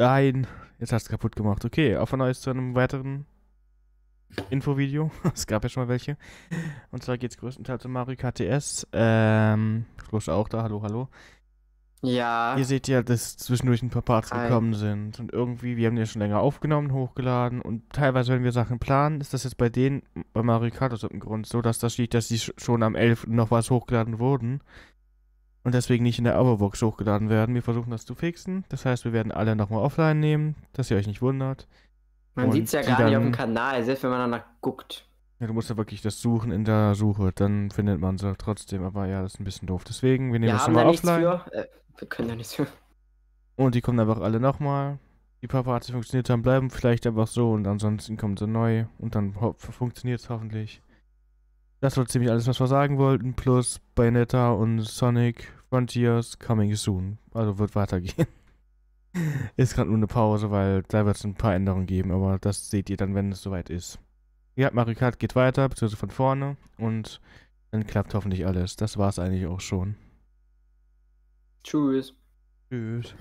Nein, jetzt hast du es kaputt gemacht. Okay, auf ein neues zu einem weiteren Infovideo. es gab ja schon mal welche. Und zwar geht es größtenteils um Mario KTS. Ähm, Flusch auch da, hallo, hallo. Ja. Ihr seht ja, dass zwischendurch ein paar Parts Hi. gekommen sind. Und irgendwie, wir haben die ja schon länger aufgenommen, hochgeladen. Und teilweise, wenn wir Sachen planen, ist das jetzt bei denen, bei Mario Kart aus irgendeinem Grund so, dass das steht, dass sie schon am 11. noch was hochgeladen wurden und deswegen nicht in der Overbox hochgeladen werden. Wir versuchen das zu fixen. Das heißt, wir werden alle nochmal offline nehmen, dass ihr euch nicht wundert. Man sieht es ja gar dann... nicht auf dem Kanal, selbst wenn man danach guckt. Ja, du musst ja wirklich das suchen in der Suche, dann findet man sie trotzdem. Aber ja, das ist ein bisschen doof. Deswegen, wir nehmen wir das nochmal offline. Äh, wir können da nichts für. Und die kommen einfach alle nochmal. Die paar Parts, die funktioniert haben, bleiben vielleicht einfach so und ansonsten kommen sie neu und dann funktioniert es hoffentlich. Das war ziemlich alles, was wir sagen wollten, plus Bayonetta und Sonic Frontiers coming soon. Also wird weitergehen. ist gerade nur eine Pause, weil da wird es ein paar Änderungen geben, aber das seht ihr dann, wenn es soweit ist. Ja, Mario Kart geht weiter, beziehungsweise von vorne und dann klappt hoffentlich alles. Das war es eigentlich auch schon. Tschüss. Tschüss.